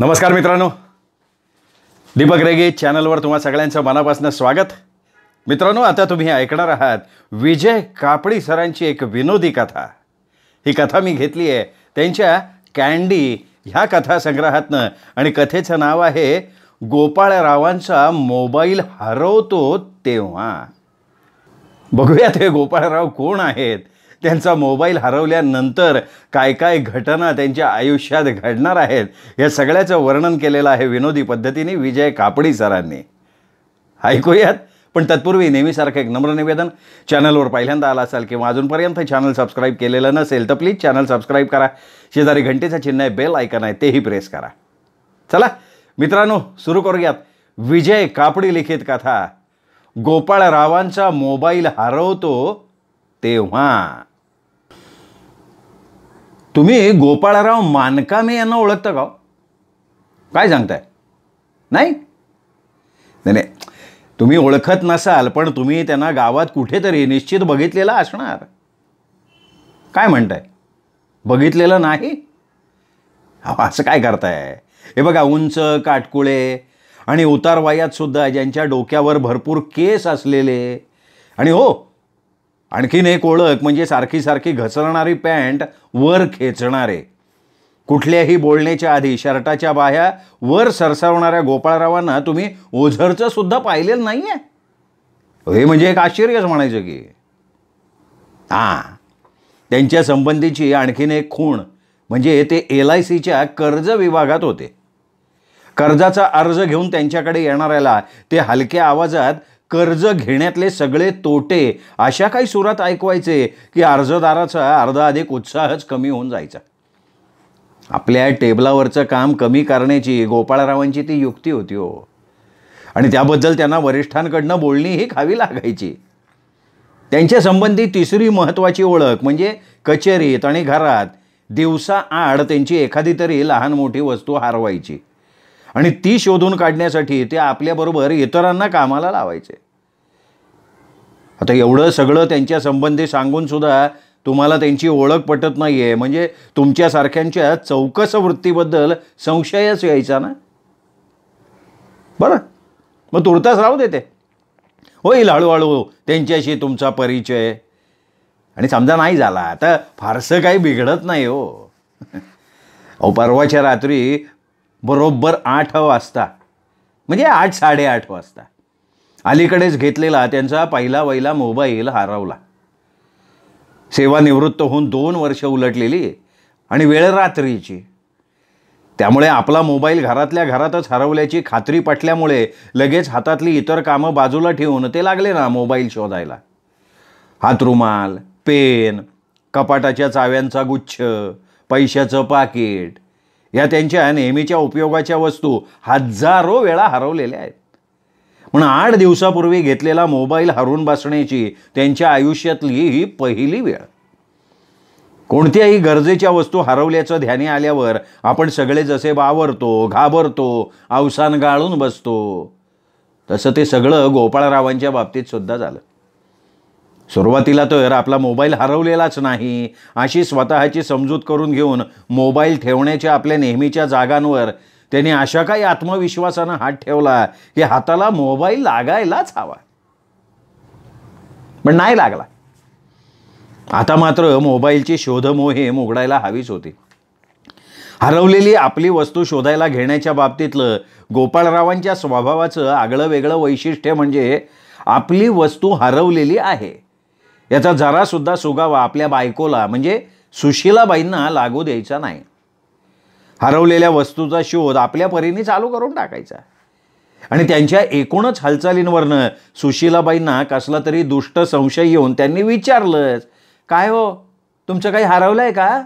नमस्कार मित्रांनो दीपक रेगे चॅनलवर तुम्हा सगळ्यांचं मनापासून स्वागत मित्रांनो आता तुम्ही ऐकणार आहात विजय कापडी सरांची एक विनोदी कथा ही कथा मी घेतली आहे त्यांच्या कॅन्डी ह्या कथासंग्रहातनं आणि कथेचं नाव आहे गोपाळरावांचा मोबाईल हरवतो तेव्हा बघूयात ते गोपाळराव कोण आहेत त्यांचा मोबाईल हरवल्यानंतर काय काय घटना त्यांच्या आयुष्यात घडणार आहेत या सगळ्याचं वर्णन केलेलं आहे विनोदी पद्धतीने विजय कापडी सरांनी ऐकूयात पण तत्पूर्वी नेहमीसारखं एक नम्र निवेदन चॅनलवर पहिल्यांदा आला असाल किंवा अजूनपर्यंत चॅनल सबस्क्राईब केलेलं नसेल तर प्लीज चॅनल सबस्क्राईब करा शेजारी घंटेचं चिन्ह आहे बेल ऐकन आहे तेही प्रेस करा चला मित्रांनो सुरू करूयात विजय कापडी लिखित कथा गोपाळरावांचा मोबाईल हरवतो तेव्हा तुम्ही गोपाळराव मानकामे यांना ओळखता का हो? काय सांगताय नाही नाही तुम्ही ओळखत नसाल पण तुम्ही त्यांना गावात कुठेतरी निश्चित बघितलेला असणार काय म्हणताय बघितलेलं नाही असं काय करताय हे बघा उंच काटकुळे आणि उतारवायात सुद्धा ज्यांच्या डोक्यावर भरपूर केस असलेले आणि हो आणखीन एक ओळख म्हणजे सारखी सारखी घसरणारी पॅन्ट वर खेचणारे कुठल्याही बोलण्याच्या आधी शर्टाच्या बाह्या वर सरसावणाऱ्या गोपाळरावांना तुम्ही ओझरचं सुद्धा पाहिलेलं नाही आहे हे म्हणजे एक आश्चर्यच म्हणायचं की हा त्यांच्या संबंधीची आणखीन एक खूण म्हणजे ते एल आय सीच्या कर्ज विभागात होते कर्जाचा अर्ज घेऊन त्यांच्याकडे येणाऱ्याला ते हलक्या आवाजात कर्ज घेण्यातले सगळे तोटे अशा काही सुरात ऐकवायचे की अर्जदाराचा अर्धा अधिक उत्साहच कमी होऊन जायचा आपल्या टेबलावरचं काम कमी करण्याची गोपाळरावांची ती युक्ती होती हो आणि त्याबद्दल त्यांना वरिष्ठांकडनं बोलणीही खावी लागायची त्यांच्या संबंधी तिसरी महत्त्वाची ओळख म्हणजे कचेरीत आणि घरात दिवसाआड त्यांची एखादी तरी लहान मोठी वस्तू हरवायची आणि ती शोधून काढण्यासाठी ते आपल्याबरोबर इतरांना कामाला लावायचे आता एवढं सगळं त्यांच्या संबंधी सांगून सुद्धा तुम्हाला त्यांची ओळख पटत नाही आहे म्हणजे तुमच्यासारख्यांच्या चौकस वृत्तीबद्दल संशयच यायचा ना बरं मग तुर्तास राहू देते होईल हळूहळू त्यांच्याशी तुमचा परिचय आणि समजा नाही झाला आता फारसं काही बिघडत नाही हो अहो परवाच्या रात्री बरोबर आठ वाजता म्हणजे आठ साडेआठ वाजता अलीकडेच घेतलेला त्यांचा पहिला वहिला मोबाईल हरवला सेवानिवृत्त होऊन दोन वर्ष उलटलेली आणि वेळ रात्रीची त्यामुळे आपला मोबाईल घरातल्या घरातच हरवल्याची खात्री पटल्यामुळे लगेच हातातली इतर कामं बाजूला ठेवून ते लागले ना मोबाईल शोधायला हातरुमाल पेन कपाटाच्या चाव्यांचा गुच्छ पैशाचं पाकिट या त्यांच्या नेहमीच्या उपयोगाच्या वस्तू हजारो वेळा हरवलेल्या आहेत म्हणून आठ दिवसापूर्वी घेतलेला मोबाईल हरवून बसण्याची त्यांच्या आयुष्यातली ही पहिली वेळ कोणत्याही गरजेच्या वस्तू हरवल्याचं ध्यानी आल्यावर आपण सगळे जसे वावरतो घाबरतो अवसान गाळून बसतो तसं ते सगळं गोपाळरावांच्या बाबतीत सुद्धा झालं सुरुवातीला तर आपला मोबाईल हरवलेलाच नाही अशी स्वतःची समजूत करून घेऊन मोबाईल ठेवण्याच्या आपल्या नेहमीच्या जागांवर त्याने अशा काही आत्मविश्वासानं हात ठेवला की हाताला मोबाईल लागायलाच हवा पण नाही लागला आता मात्र मोबाईलची शोधमोहीम उघडायला हवीच होती हरवलेली आपली वस्तू शोधायला घेण्याच्या बाबतीतलं गोपाळरावांच्या स्वभावाचं आगळं वेगळं वैशिष्ट्य म्हणजे आपली वस्तू हरवलेली आहे याचा जरासुद्धा सुगावा आपल्या बायकोला म्हणजे सुशिलाबाईंना लागू द्यायचा नाही हरवलेल्या वस्तूचा शोध आपल्या परीने चालू करून टाकायचा आणि त्यांच्या एकूणच हालचालींवरनं सुशिलाबाईंना कसला तरी दुष्ट संशय येऊन त्यांनी विचारलंच काय हो तुमचं काही हरवलं आहे का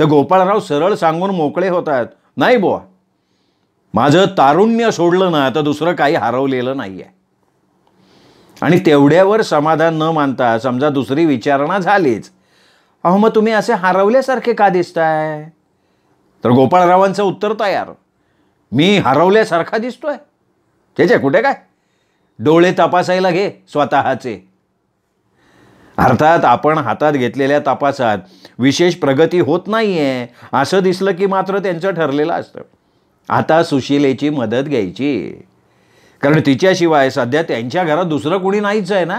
तर गोपाळराव सरळ सांगून मोकळे होतात नाही बुवा माझं तारुण्य सोडलं ना तर दुसरं काही हरवलेलं नाही आहे आणि तेवढ्यावर समाधान न मानता समजा दुसरी विचारणा झालीच अहो मग तुम्ही असे हरवल्यासारखे का दिसताय तर गोपाळरावांचं उत्तर तयार मी हरवल्यासारखा दिसतोय त्याचे कुठे काय डोळे तपासायला घे स्वतःचे अर्थात आपण हातात घेतलेल्या तपासात विशेष प्रगती होत नाहीये असं दिसलं की मात्र त्यांचं ठरलेलं असतं आता सुशिलेची मदत घ्यायची कारण तिच्याशिवाय सध्या त्यांच्या घरात दुसरं कुणी नाहीच आहे ना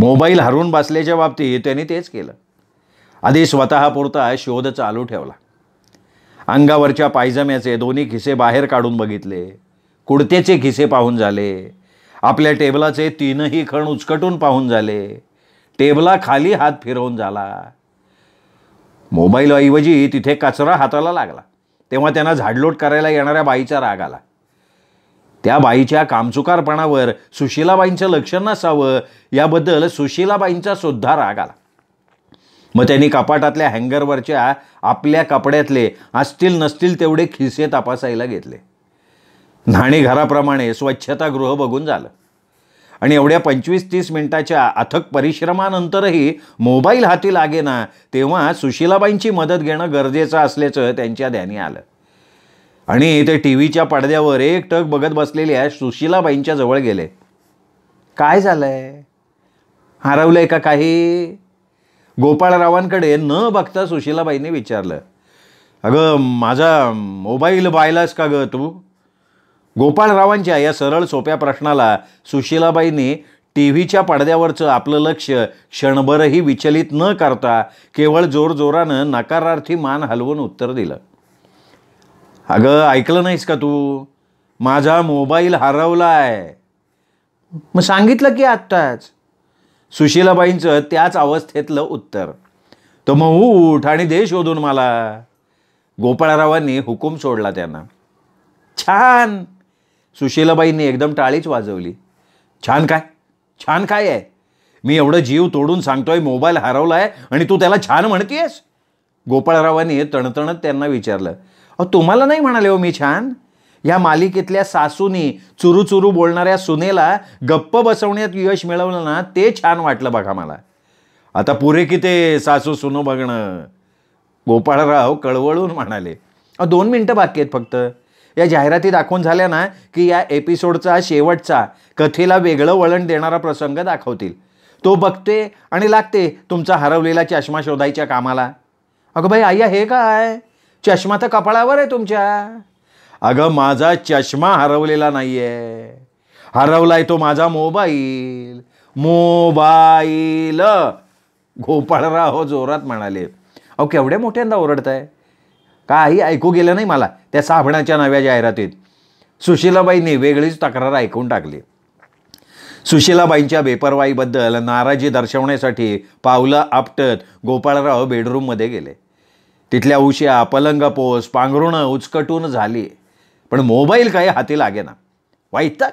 मोबाईल हरवून बसल्याच्या बाबतीत त्यांनी तेच केलं आधी स्वतःपुरता शोध चालू ठेवला अंगावरच्या पायजम्याचे दोन्ही खिसे बाहेर काढून बघितले कुडतेचे खिसे पाहून झाले आपल्या टेबलाचे तीनही खण उचकटून पाहून झाले टेबला खाली हात फिरवून झाला मोबाईलऐवजी तिथे कचरा हाताला लागला तेव्हा त्यांना झाडलोट करायला येणाऱ्या बाईचा राग आला त्या बाईच्या कामचुकारपणावर सुशीलाबाईंचं लक्ष नसावं याबद्दल सुशीलाबाईंचा सुद्धा राग आला मग त्यांनी कपाटातल्या हँगरवरच्या आपल्या कपड्यातले असतील नसतील तेवढे खिसे तपासायला घेतले न्हाणी घराप्रमाणे स्वच्छतागृह बघून झालं आणि एवढ्या पंचवीस तीस मिनिटाच्या अथक परिश्रमानंतरही मोबाईल हाती लागेना तेव्हा सुशीलाबाईंची मदत घेणं गरजेचं असल्याचं त्यांच्या ध्यानी आलं आणि ते टी व्हीच्या पडद्यावर टक बघत बसलेल्या सुशिलाबाईंच्या जवळ गेले काय झालं आहे हरवलं आहे का काही गोपाळरावांकडे न बघता सुशिलाबाईंनी विचारलं अगं माझा मोबाईल बायलास का गं तू गोपाळरावांच्या या सरळ सोप्या प्रश्नाला सुशिलाबाईंनी टी व्हीच्या पडद्यावरचं आपलं लक्ष क्षणभरही विचलित न करता केवळ जोरजोरानं नकारार्थी मान हलवून उत्तर दिलं अगं ऐकलं नाहीस का तू माझा मोबाईल हरवला आहे मग सांगितलं की आत्ताच सुशीलाबाईंचं त्याच अवस्थेतलं उत्तर तो मग उठ आणि दे शोधून मला गोपाळरावांनी हुकूम सोडला त्यांना छान सुशीलाबाईंनी एकदम टाळीच वाजवली छान काय छान काय आहे मी एवढं जीव तोडून सांगतोय मोबाईल हरवला आहे आणि तू त्याला छान म्हणतीयस गोपाळरावांनी तणतणत त्यांना विचारलं अहो तुम्हाला नाही म्हणाले हो मी छान या मालिकेतल्या सासूनी चुरू चुरू बोलणाऱ्या सुनेला गप्प बसवण्यात यश मिळवलं ना ते छान वाटलं बघा मला आता पुरे की ते सासू सुनो बघणं गोपाळराव कळवळून म्हणाले दोन मिनटं बाकी आहेत फक्त या जाहिराती दाखवून झाल्या ना की या एपिसोडचा शेवटचा कथेला वेगळं वळण देणारा प्रसंग दाखवतील तो बघते आणि लागते तुमचा हरवलेला चष्मा शोधायच्या कामाला अगं भाई आई हे काय चष्मा तर कपाळावर आहे तुमच्या अगं माझा चष्मा हरवलेला नाही आहे हरवलाय तो माझा मोबाईल मोबाईल गोपाळराव जोरात म्हणाले अहो केवढ्या मोठ्यांदा आहे काही ऐकू गेलं नाही मला त्या साबणाच्या नव्या जाहिरातीत सुशीलाबाईंनी वेगळीच तक्रार ऐकून टाकली सुशीलाबाईंच्या बेपरवाईबद्दल नाराजी दर्शवण्यासाठी पावलं आपटत गोपाळराव बेडरूममध्ये गेले तिथल्या उश्या पोस पांघरुणं उचकटून झाली पण मोबाईल काही हाती लागेना वाईटतात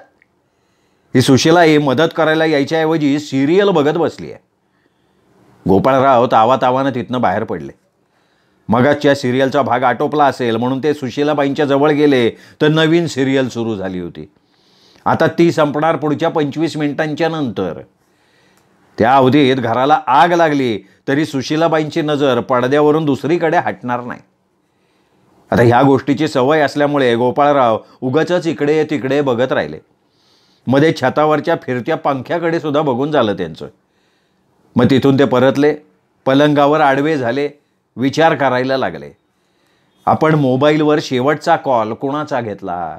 ही सुशीला ही मदत करायला यायच्याऐवजी सिरियल बघत बसली आहे गोपाळराव तावातावानं तिथनं बाहेर पडले मगाच्या सिरियलचा भाग आटोपला असेल म्हणून ते सुशीलाबाईंच्या जवळ गेले तर नवीन सिरियल सुरू झाली होती आता ती संपणार पुढच्या पंचवीस मिनिटांच्या नंतर त्या अवधीत घराला आग लागली तरी सुशीलाबाईंची नजर पडद्यावरून दुसरीकडे हटणार नाही आता ह्या गोष्टीची सवय असल्यामुळे गोपाळराव उगाचच इकडे तिकडे बघत राहिले मध्ये छतावरच्या फिरत्या पंख्याकडे सुद्धा बघून झालं त्यांचं मग तिथून ते परतले पलंगावर आडवे झाले विचार करायला लागले आपण मोबाईलवर शेवटचा कॉल कोणाचा घेतला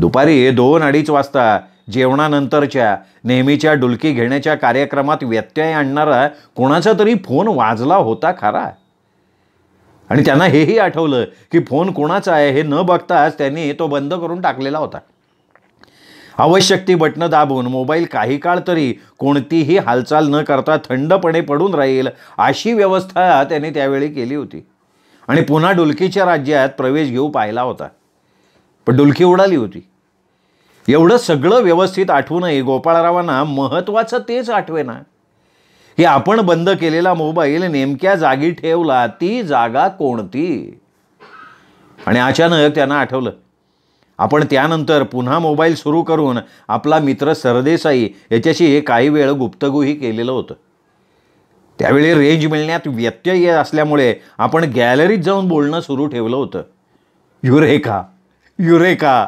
दुपारी दोन अडीच वाजता जेवणानंतरच्या नेहमीच्या डुलकी घेण्याच्या कार्यक्रमात व्यत्यय आणणारा कोणाचा तरी फोन वाजला होता खरा आणि त्यांना हेही आठवलं की फोन कोणाचा आहे हे न बघताच त्यांनी तो बंद करून टाकलेला होता आवश्यक ती बटणं दाबून मोबाईल काही काळ तरी कोणतीही हालचाल न करता थंडपणे पडून राहील अशी व्यवस्था त्याने त्यावेळी केली होती आणि पुन्हा डुलकीच्या राज्यात प्रवेश घेऊ पाहिला होता पण डुलकी उडाली होती एवढं सगळं व्यवस्थित आठवून आहे गोपाळरावांना महत्त्वाचं तेच आठवेना की आपण बंद केलेला मोबाईल नेमक्या जागी ठेवला ती जागा कोणती आणि अचानक त्यांना आठवलं आपण त्यानंतर पुन्हा मोबाईल सुरू करून आपला मित्र सरदेसाई याच्याशी काही वेळ गुप्तगुही केलेलं होतं त्यावेळी रेंज मिळण्यात व्यत्यय असल्यामुळे आपण गॅलरीत जाऊन बोलणं सुरू ठेवलं होतं युरेका युरेका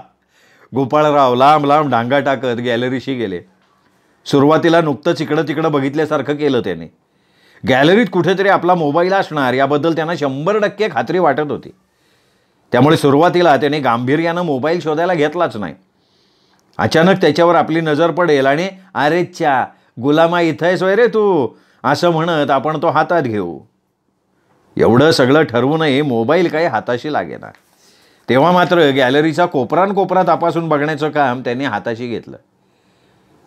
गोपाळराव लांब लांब डांगा टाकत गॅलरीशी गेले सुरुवातीला नुकतंच इकडं तिकडं बघितल्यासारखं केलं त्याने गॅलरीत कुठेतरी आपला मोबाईल असणार याबद्दल त्यांना शंभर टक्के खात्री वाटत होती त्यामुळे सुरुवातीला त्याने गांभीर्यानं मोबाईल शोधायला घेतलाच नाही अचानक त्याच्यावर आपली नजर पडेल आणि अरे च्या गुलामा इथं आहेस रे तू असं म्हणत आपण तो हातात घेऊ एवढं सगळं ठरवूनही मोबाईल काही हाताशी लागेना तेव्हा मात्र गॅलरीचा कोपरान कोपरा तपासून बघण्याचं काम त्यांनी हाताशी घेतलं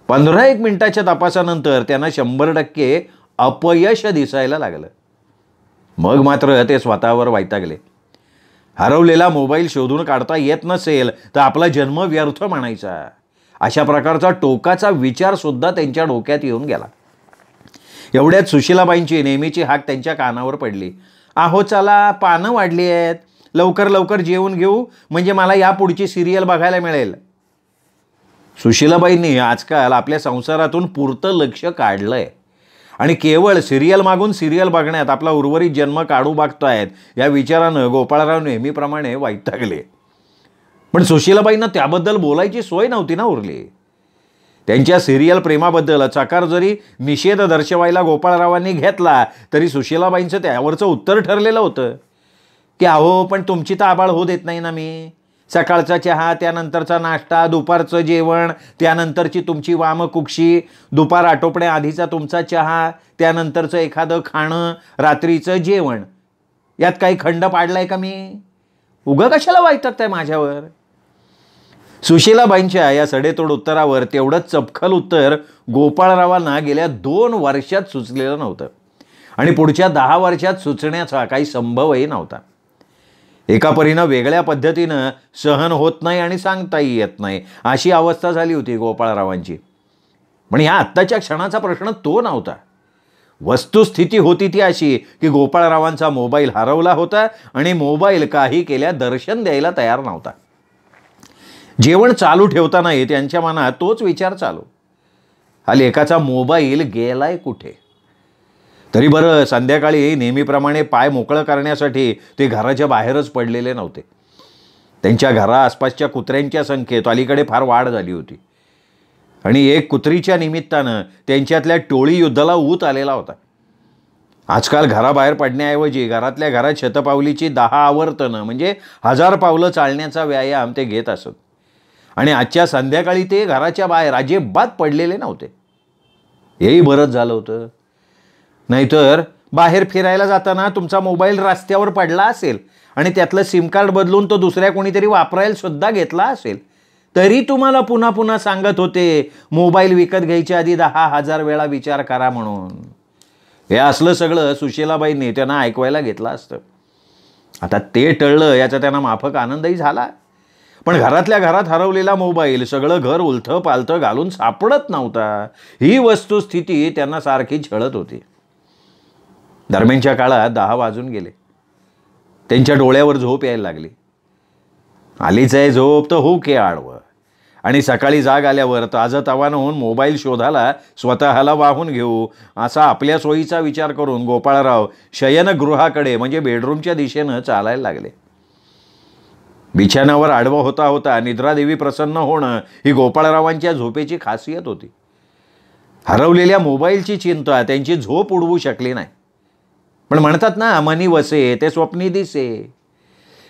पंधरा एक मिनिटाच्या तपासानंतर त्यांना शंभर टक्के अपयश दिसायला लागलं मग मात्र ते स्वतःवर वैतागले हरवलेला मोबाईल शोधून काढता येत नसेल तर आपला जन्म व्यर्थ म्हणायचा अशा प्रकारचा टोकाचा विचारसुद्धा त्यांच्या डोक्यात येऊन गेला एवढ्यात सुशिलाबाईंची नेहमीची हाक त्यांच्या कानावर पडली आहो चला पानं वाढली आहेत लवकर लवकर जेवून घेऊ म्हणजे मला यापुढची सिरियल बघायला मिळेल सुशीलाबाईंनी आजकाल आपल्या संसारातून पुरतं लक्ष काढलं आहे आणि केवळ सिरियल मागून सिरियल बघण्यात आपला उर्वरित जन्म काढू आहेत या विचारानं गोपाळराव नेहमीप्रमाणे वैतागले पण सुशीलाबाईंना त्याबद्दल बोलायची सोय नव्हती ना उरली त्यांच्या सिरियल प्रेमाबद्दल चकार जरी निषेध दर्शवायला गोपाळरावांनी घेतला तरी सुशीलाबाईंचं त्यावरचं उत्तर ठरलेलं होतं की अहो पण तुमची तर आबाळ होऊ देत नाही ना मी सकाळचा चहा त्यानंतरचा नाश्ता दुपारचं जेवण त्यानंतरची तुमची वामकुक्षी दुपार आटोपण्याआधीचा आधीचा तुमचा चहा त्यानंतरचं एखादं खाणं रात्रीचं जेवण यात काही खंड पाडलाय का मी उगं कशाला वाईटत आहे माझ्यावर सुशीलाबाईंच्या या सडेतोड उत्तरावर तेवढं चपखल उत्तर गोपाळरावांना गेल्या दोन वर्षात सुचलेलं नव्हतं आणि पुढच्या दहा वर्षात सुचण्याचा काही संभवही नव्हता एका परीनं वेगळ्या पद्धतीनं सहन होत नाही आणि सांगताही येत नाही अशी अवस्था झाली होती गोपाळरावांची पण ह्या आत्ताच्या क्षणाचा प्रश्न तो नव्हता वस्तुस्थिती होती ती अशी की गोपाळरावांचा मोबाईल हरवला होता आणि मोबाईल काही केल्या दर्शन द्यायला तयार नव्हता जेवण चालू ठेवतानाही त्यांच्या मनात तोच विचार चालू हा लेखाचा मोबाईल गेलाय कुठे तरी बरं संध्याकाळी नेहमीप्रमाणे पाय मोकळं करण्यासाठी ते घराच्या बाहेरच पडलेले नव्हते त्यांच्या घरा आसपासच्या कुत्र्यांच्या संख्येत अलीकडे फार वाढ झाली होती आणि एक कुत्रीच्या निमित्तानं त्यांच्यातल्या टोळी युद्धाला ऊत आलेला होता आजकाल घराबाहेर पडण्याऐवजी घरातल्या घरात शतपावलीची दहा आवर्तनं म्हणजे हजार पावलं चालण्याचा व्यायाम ते घेत असत आणि आजच्या संध्याकाळी ते घराच्या बाहेर अजिबात पडलेले नव्हते हेही बरंच झालं होतं नाहीतर बाहेर फिरायला जाताना तुमचा मोबाईल रस्त्यावर पडला असेल आणि त्यातलं सिम कार्ड बदलून तो दुसऱ्या कोणीतरी वापरायला सुद्धा घेतला असेल तरी तुम्हाला पुन्हा पुन्हा सांगत होते मोबाईल विकत घ्यायच्या आधी दहा हजार वेळा विचार करा म्हणून हे असलं सगळं सुशीलाबाई त्यांना ऐकवायला घेतलं असतं आता ते टळलं याचा त्यांना माफक आनंदही झाला पण घरातल्या घरात हरवलेला मोबाईल सगळं घर उलथं पालथं घालून सापडत नव्हता ही वस्तुस्थिती त्यांना सारखी छळत होती दरम्यानच्या काळात दहा वाजून गेले त्यांच्या डोळ्यावर झोप यायला लागली आलीच आहे झोप तर हो के आडवं आणि सकाळी जाग आल्यावर ताजं होऊन मोबाईल शोधाला स्वतःला वाहून घेऊ असा आपल्या सोयीचा विचार करून गोपाळराव शयनगृहाकडे म्हणजे बेडरूमच्या दिशेनं चालायला लागले बिछाण्यावर आडवा होता होता निद्रादेवी प्रसन्न होणं ही गोपाळरावांच्या झोपेची खासियत होती हरवलेल्या मोबाईलची चिंता त्यांची झोप उडवू शकली नाही पण म्हणतात ना मनी वसे ते स्वप्नी दिसे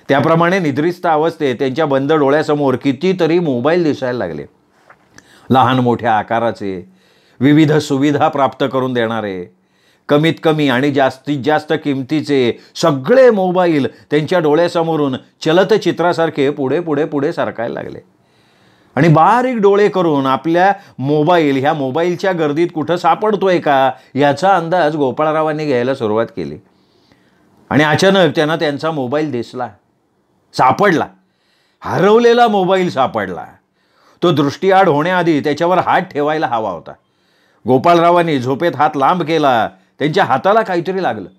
त्याप्रमाणे निद्रिस्त अवस्थेत त्यांच्या बंद डोळ्यासमोर कितीतरी मोबाईल दिसायला लागले लहान मोठ्या आकाराचे विविध सुविधा प्राप्त करून देणारे कमीत कमी आणि जास्तीत जास्त किमतीचे सगळे मोबाईल त्यांच्या डोळ्यासमोरून चलतचित्रासारखे पुढे पुढे पुढे सरकायला लागले आणि बारीक डोळे करून आपल्या मोबाईल ह्या मोबाईलच्या गर्दीत कुठं सापडतोय का याचा अंदाज गोपाळरावांनी घ्यायला सुरुवात केली आणि अचानक त्यांना त्यांचा मोबाईल दिसला सापडला हरवलेला मोबाईल सापडला तो दृष्टीआड होण्याआधी त्याच्यावर हात ठेवायला हवा होता गोपाळरावांनी झोपेत हात लांब केला त्यांच्या हाताला काहीतरी लागलं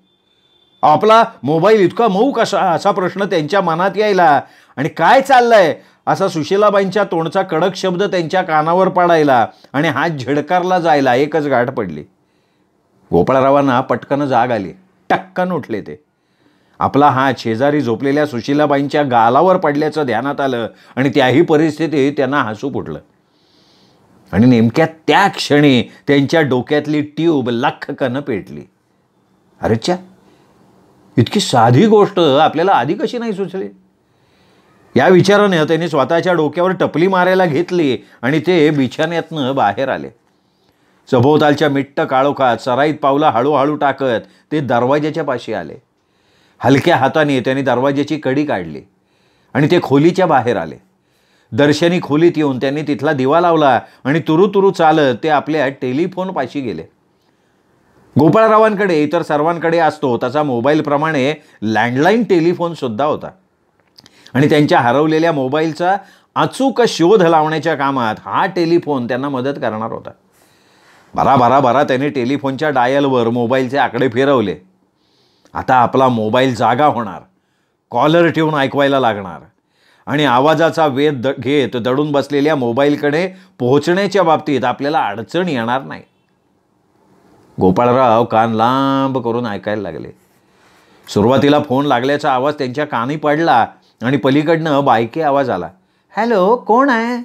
आपला मोबाईल इतका मऊ कसा असा प्रश्न त्यांच्या मनात यायला आणि काय चाललंय असा सुशीलाबाईंच्या तोंडचा कडक शब्द त्यांच्या कानावर पाडायला आणि हात झिडकारला जायला एकच गाठ पडली गोपाळरावांना पटकन जाग आली टक्कन उठले ते आपला हात शेजारी झोपलेल्या सुशीलाबाईंच्या गालावर पडल्याचं ध्यानात आलं आणि त्याही परिस्थितीत त्यांना हसू फुटलं आणि नेमक्या त्या क्षणी त्यांच्या डोक्यातली ट्यूब लख्खकनं पेटली अरेच्या इतकी साधी गोष्ट आपल्याला आधी कशी नाही सुचली या विचारानं त्यांनी स्वतःच्या डोक्यावर टपली मारायला घेतली आणि ते बिछाण्यातनं बाहेर आले सभोवतालच्या मिट्ट काळोखात सराईत पावला हळूहळू टाकत ते दरवाज्याच्या पाशी आले हलक्या हाताने त्यांनी दरवाज्याची कडी काढली आणि ते खोलीच्या बाहेर आले दर्शनी खोलीत येऊन त्यांनी तिथला दिवा लावला आणि तुरुतुरू चालत ते आपल्या टेलिफोनपाशी गेले गोपाळरावांकडे इतर सर्वांकडे असतो त्याचा मोबाईलप्रमाणे लँडलाईन टेलिफोनसुद्धा होता आणि त्यांच्या हरवलेल्या मोबाईलचा अचूक शोध लावण्याच्या कामात हा टेलिफोन त्यांना मदत करणार होता बरा बरा बरा त्याने टेलिफोनच्या डायलवर मोबाईलचे आकडे फिरवले आता आपला मोबाईल जागा होणार कॉलर ठेवून ऐकवायला लागणार आणि आवाजाचा वेध द घेत दडून बसलेल्या मोबाईलकडे पोहोचण्याच्या बाबतीत आपल्याला अडचण येणार नाही गोपाळराव कान लांब करून ऐकायला लागले सुरुवातीला फोन लागल्याचा आवाज त्यांच्या कानी पडला आणि पलीकडनं बायके आवाज आला हॅलो कोण आहे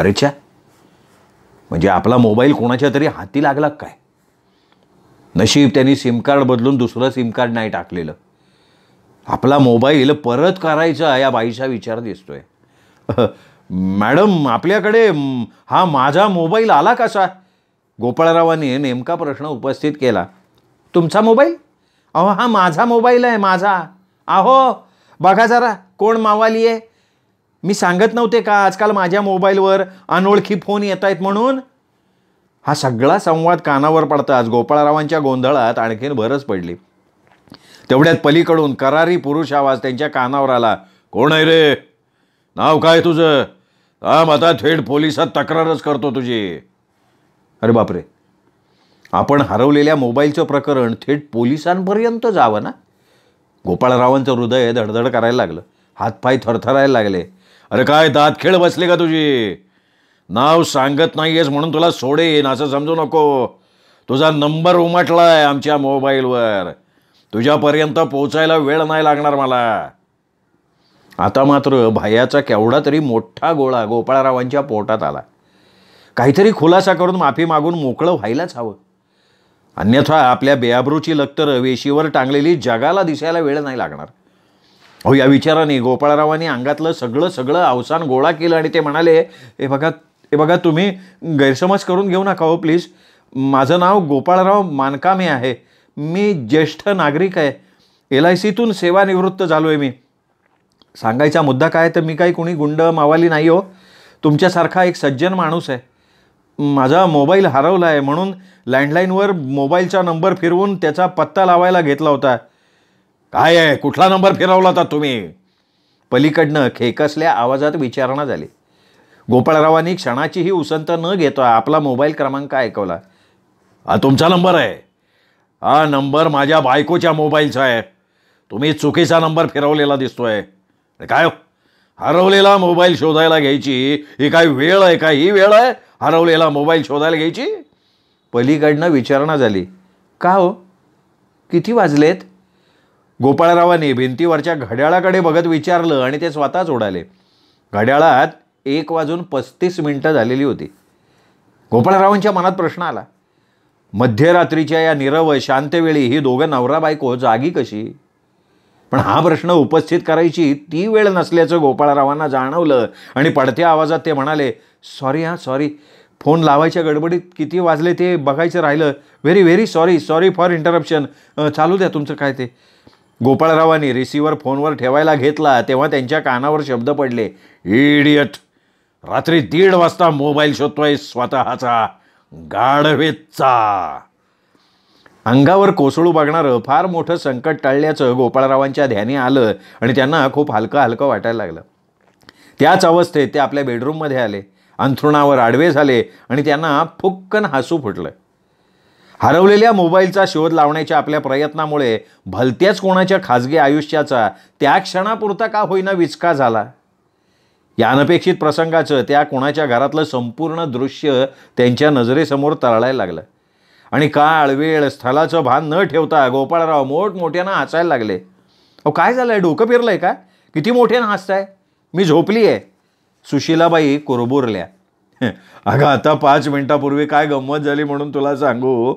अरेच्या म्हणजे आपला मोबाईल कोणाच्या तरी हाती लागला काय नशीब त्यांनी सिम कार्ड बदलून दुसरं कार्ड नाही टाकलेलं आपला मोबाईल परत करायचा या बाईचा विचार दिसतोय मॅडम आपल्याकडे हा माझा मोबाईल आला कसा गोपाळरावांनी नेमका प्रश्न उपस्थित केला तुमचा मोबाईल अहो हा माझा मोबाईल आहे माझा अहो बघा जरा कोण मावाली आहे मी सांगत नव्हते का आजकाल माझ्या मोबाईलवर अनोळखी फोन येत आहेत म्हणून हा सगळा संवाद कानावर पडताच गोपाळरावांच्या गोंधळात आणखीन भरच पडली तेवढ्यात पलीकडून करारी पुरुष आवाज त्यांच्या कानावर आला कोण आहे रे नाव काय तुझं हा आता थेट पोलिसात तक्रारच करतो तुझी अरे बापरे आपण हरवलेल्या मोबाईलचं प्रकरण थेट पोलिसांपर्यंत जावं ना गोपाळरावांचं हृदय धडधड करायला लागलं हातपाय थरथरायला लागले अरे काय दात खेळ बसले का तुझी नाव सांगत नाही आहेस म्हणून तुला सोडेन असं समजू नको तुझा नंबर उमटला आहे आमच्या मोबाईलवर तुझ्यापर्यंत पोचायला वेळ नाही लागणार मला आता मात्र भायाचा केवढा तरी मोठा गोळा गोपाळरावांच्या पोटात आला काहीतरी खुलासा करून माफी मागून मोकळं व्हायलाच हवं अन्यथा आपल्या बेआब्रूची लक्तरं वेशीवर टांगलेली जगाला दिसायला वेळ नाही लागणार अहो या विचाराने गोपाळरावांनी अंगातलं सगळं सगळं अवसान गोळा केलं आणि ते म्हणाले हे बघा हे बघा तुम्ही गैरसमज करून घेऊ नका हो प्लीज माझं नाव गोपाळराव मानकामे आहे मी ज्येष्ठ नागरिक आहे एल आय सीतून सेवानिवृत्त झालो आहे मी सांगायचा मुद्दा काय तर मी काही कुणी गुंड मावाली नाही हो तुमच्यासारखा एक सज्जन माणूस आहे माझा मोबाईल हरवला आहे म्हणून लँडलाईनवर मोबाईलचा नंबर फिरवून त्याचा पत्ता लावायला घेतला होता काय आहे कुठला नंबर फिरवला होता तुम्ही पलीकडनं खेकसल्या आवाजात विचारणा झाली गोपाळरावांनी क्षणाचीही उसंत न घेता आपला मोबाईल क्रमांक ऐकवला हा तुमचा नंबर आहे हा नंबर माझ्या बायकोच्या मोबाईलचा आहे तुम्ही चुकीचा नंबर फिरवलेला दिसतोय काय हो? हरवलेला मोबाईल शोधायला घ्यायची ही काय वेळ आहे का ही वेळ आहे हरवलेला मोबाईल शोधायला घ्यायची पलीकडनं विचारणा झाली का हो किती वाजलेत गोपाळरावांनी भिंतीवरच्या घड्याळाकडे बघत विचारलं आणि ते स्वतःच उडाले घड्याळात एक वाजून पस्तीस मिनटं झालेली होती गोपाळरावांच्या मनात प्रश्न आला मध्यरात्रीच्या या निरव शांतवेळी ही दोघं नवरा बायको जागी कशी पण हा प्रश्न उपस्थित करायची ती वेळ नसल्याचं गोपाळरावांना जाणवलं आणि पडत्या आवाजात ते म्हणाले सॉरी हां सॉरी फोन लावायच्या गडबडीत किती वाजले ते बघायचं राहिलं very very sorry sorry for interruption चालू द्या तुमचं काय ते गोपाळरावांनी रिसिव्हर फोनवर ठेवायला घेतला तेव्हा त्यांच्या कानावर शब्द पडले इडियट रात्री दीड वाजता मोबाईल शोधतोय स्वतःचा गाढवेचा अंगावर कोसळू बघणारं फार मोठं संकट टाळल्याचं गोपाळरावांच्या ध्यानी आलं आणि त्यांना खूप हलकं हलकं वाटायला लागलं त्याच अवस्थेत ते आपल्या बेडरूममध्ये आले अंथरुणावर आडवे झाले आणि त्यांना फुक्कन हसू फुटलं हरवलेल्या मोबाईलचा शोध लावण्याच्या आपल्या प्रयत्नामुळे भलत्याच कोणाच्या खाजगी आयुष्याचा त्या क्षणापुरता का होईना विचका झाला या अनपेक्षित प्रसंगाचं त्या कोणाच्या घरातलं संपूर्ण दृश्य त्यांच्या नजरेसमोर तळायला लागलं आणि काळ वेळ स्थलाचं भान न ठेवता गोपाळराव मोठमोठ्यानं हसायला लागले अहो काय झालं आहे डोकं फिरलं आहे का किती मोठ्यानं हसताय मी झोपली आहे सुशीलाबाई कोरबुरल्या अगं आता पाच मिनटापूर्वी काय गंमत झाली म्हणून तुला सांगू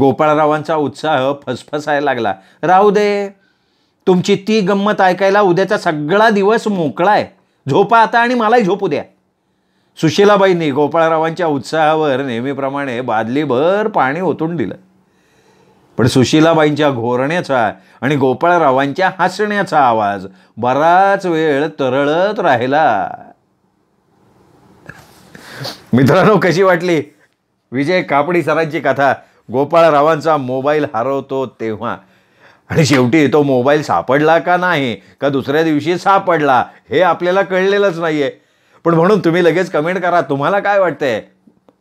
गोपाळरावांचा उत्साह फसफसायला लागला राहू दे तुमची ती गंमत ऐकायला उद्याचा सगळा दिवस मोकळा आहे झोपा आता आणि मलाही झोपू द्या सुशीलाबाईंनी गोपाळरावांच्या उत्साहावर नेहमीप्रमाणे बादलीभर पाणी ओतून दिलं पण सुशीलाबाईंच्या घोरण्याचा आणि गोपाळरावांच्या हसण्याचा आवाज बराच वेळ तरळत राहिला मित्रांनो कशी वाटली विजय कापडी सरांची कथा गोपाळरावांचा मोबाईल हरवतो तेव्हा आणि शेवटी तो मोबाईल सापडला का नाही का दुसऱ्या दिवशी सापडला हे आपल्याला कळलेलंच नाही आहे पण म्हणून तुम्ही लगेच कमेंट करा तुम्हाला काय वाटतंय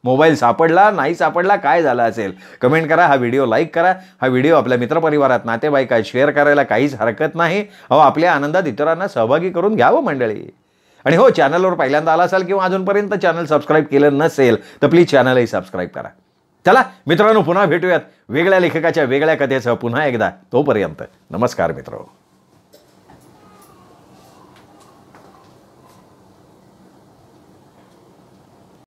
मोबाईल सापडला नाही सापडला काय झाला असेल कमेंट करा हा व्हिडिओ लाईक करा हा व्हिडिओ आपल्या मित्रपरिवारात नातेवाईकात शेअर करायला काहीच हरकत नाही अहो आपल्या आनंदात इतरांना सहभागी करून घ्यावं मंडळी आणि हो चॅनलवर पहिल्यांदा आला असाल किंवा अजूनपर्यंत चॅनल सबस्क्राईब केलं नसेल तर प्लीज चॅनलही सबस्क्राईब करा चला मित्रांनो पुन्हा भेटूयात वेगळ्या लेखकाच्या वेगळ्या कथेसह पुन्हा एकदा तोपर्यंत नमस्कार मित्रांनो